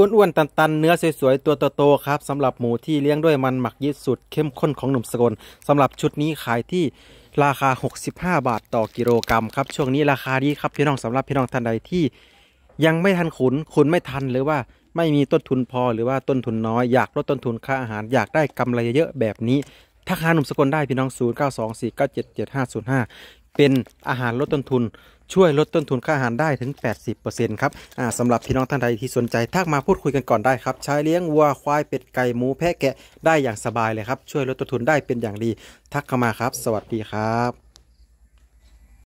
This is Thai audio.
อ้วนๆตันๆเนื้อสวยๆตัวโตๆครับสำหรับหมูที่เลี้ยงด้วยมันหมักยืดสุด เข้มข้นของหนุ่มสกลสำหรับชุดนี้ขายที่ราคา 65 บาทต่อกิโลกรรัมครับช่วงนี้ราคาดีครับพี่น้องสำหรับพี่น้องท่านใดที่ ยังไม่ทันขุนขุนไม่ทันหรือว่าไม่มีต้นทุนพอหรือว่าต้นทุนน้อยอยากลดต้นทุนค่าอาหารอยากได้กำไรเยอะแบบนี้ทักหาหนุ่มสกลได้พี่น้อง0924977505เป็นอาหารลดต้นทุน ช่วยลดต้นทุนค่าอาหารได้ถึง 80%ครับ อ่าสำหรับ พี่น้องท่านใดที่สนใจทัก มาพูดคุยกันก่อนได้ครับ ใช้เลี้ยงวัวควายเป็ดไก่หมูแพะแกะได้อย่างสบายเลยครับ ช่วยลดต้นทุนได้เป็นอย่าง ดี ทักเข้ามาครับ สวัสดีครับ